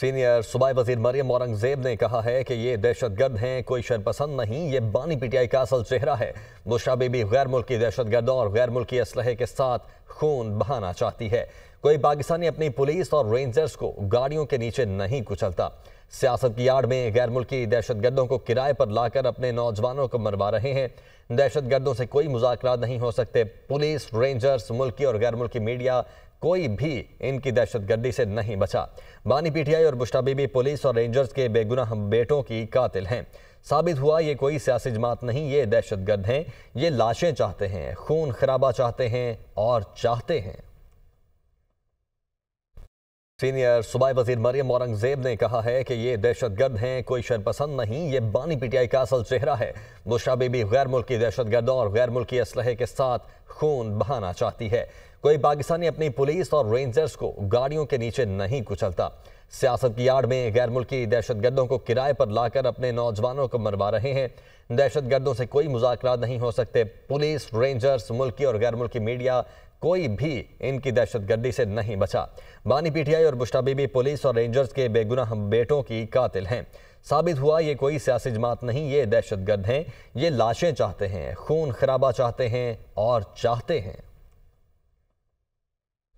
senior सूबाई वजीर मरियम औरंगजेब ने कहा है कि ये दहशतगर्द हैं कोई शरपसंद नहीं ये बानी पीटीआई का असल चेहरा है बुशरा बीबी गैर मुल्की दहशतगर्दों और गैर मुल्की इसलहे के साथ खून बहाना चाहती है कोई पाकिस्तानी अपनी पुलिस और रेंजर्स को गाड़ियों के नीचे नहीं कुचलता सियासत की आड़ में गैर मुल्की दहशतगर्दों को किराए पर लाकर अपने नौजवानों को मरवा रहे हैं दहशतगर्दों से कोई मुजाकर नहीं हो सकते पुलिस रेंजर्स मुल्की और गैर मुल्की मीडिया कोई भी इनकी दहशतगर्दी से नहीं बचा बानी पीटीआई और मुश्ताबीबी पुलिस और रेंजर्स के बेगुनाह बेटों की कातिल हैं साबित हुआ ये कोई सियासी जमात नहीं ये दहशतगर्द हैं ये लाशें चाहते हैं खून खराबा चाहते हैं और चाहते हैं सीनियर सूबाई वजीर मरियम औरंगजेब ने कहा है कि ये दहशतगर्द हैं कोई शरपसंद नहीं ये बानी पीटीआई का असल चेहरा है बुशरा बीबी गैर मुल्की दहशतगर्दों और गैर मुल्की इसलहे के साथ खून बहाना चाहती है कोई पाकिस्तानी अपनी पुलिस और रेंजर्स को गाड़ियों के नीचे नहीं कुचलता सियासत की आड़ में गैर मुल्की दहशतगर्दों को किराए पर लाकर अपने नौजवानों को मरवा रहे हैं दहशतगर्दों से कोई मुजाकर नहीं हो सकते पुलिस रेंजर्स मुल्की और गैर मुल्की मीडिया कोई भी इनकी दहशतगर्दी से नहीं बचा बानी पीटीआई और मुश्ताबीबी पुलिस और रेंजर्स के बेगुनाह बेटों की कातिल हैं साबित हुआ ये कोई सियासी जमात नहीं ये दहशतगर्द हैं ये लाशें चाहते हैं खून खराबा चाहते हैं और चाहते हैं